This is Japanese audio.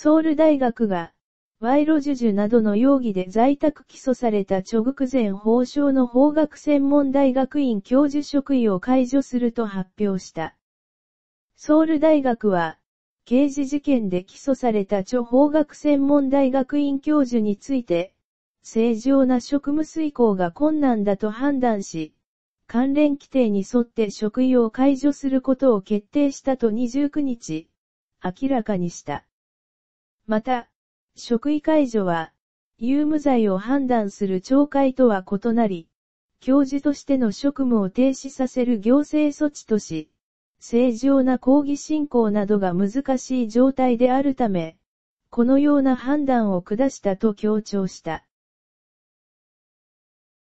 ソウル大学が、賄賂授受などの容疑で在宅起訴された著ョ前法相の法学専門大学院教授職位を解除すると発表した。ソウル大学は、刑事事件で起訴された著法学専門大学院教授について、正常な職務遂行が困難だと判断し、関連規定に沿って職位を解除することを決定したと29日、明らかにした。また、職位解除は、有無罪を判断する懲戒とは異なり、教授としての職務を停止させる行政措置とし、正常な抗議進行などが難しい状態であるため、このような判断を下したと強調した。